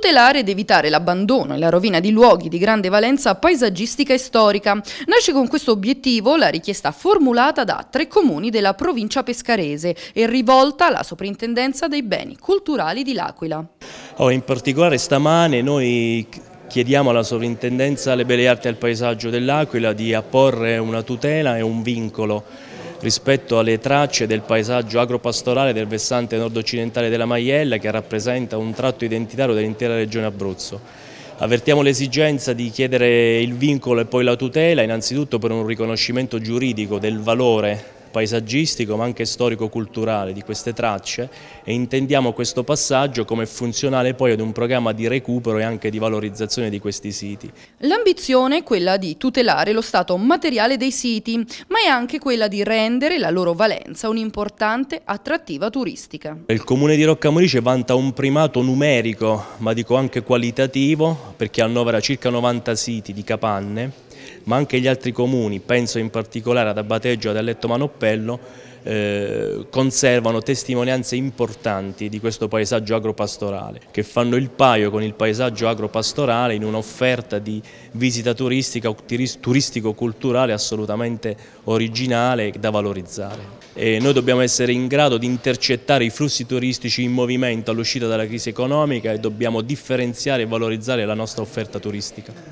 tutelare ed evitare l'abbandono e la rovina di luoghi di grande valenza paesaggistica e storica. Nasce con questo obiettivo la richiesta formulata da tre comuni della provincia pescarese e rivolta alla Soprintendenza dei Beni Culturali di L'Aquila. Oh, in particolare stamane noi chiediamo alla Sovrintendenza alle Belle Arti e al Paesaggio dell'Aquila di apporre una tutela e un vincolo rispetto alle tracce del paesaggio agropastorale del versante nord-occidentale della Maiella che rappresenta un tratto identitario dell'intera regione Abruzzo. Avvertiamo l'esigenza di chiedere il vincolo e poi la tutela, innanzitutto per un riconoscimento giuridico del valore paesaggistico ma anche storico-culturale di queste tracce e intendiamo questo passaggio come funzionale poi ad un programma di recupero e anche di valorizzazione di questi siti. L'ambizione è quella di tutelare lo stato materiale dei siti, ma è anche quella di rendere la loro valenza un'importante attrattiva turistica. Il comune di Roccamorice vanta un primato numerico, ma dico anche qualitativo, perché annovera circa 90 siti di capanne ma anche gli altri comuni, penso in particolare ad Abateggio e ad Alletto Manoppello, eh, conservano testimonianze importanti di questo paesaggio agropastorale, che fanno il paio con il paesaggio agropastorale in un'offerta di visita turistica turistico-culturale assolutamente originale da valorizzare. E noi dobbiamo essere in grado di intercettare i flussi turistici in movimento all'uscita dalla crisi economica e dobbiamo differenziare e valorizzare la nostra offerta turistica.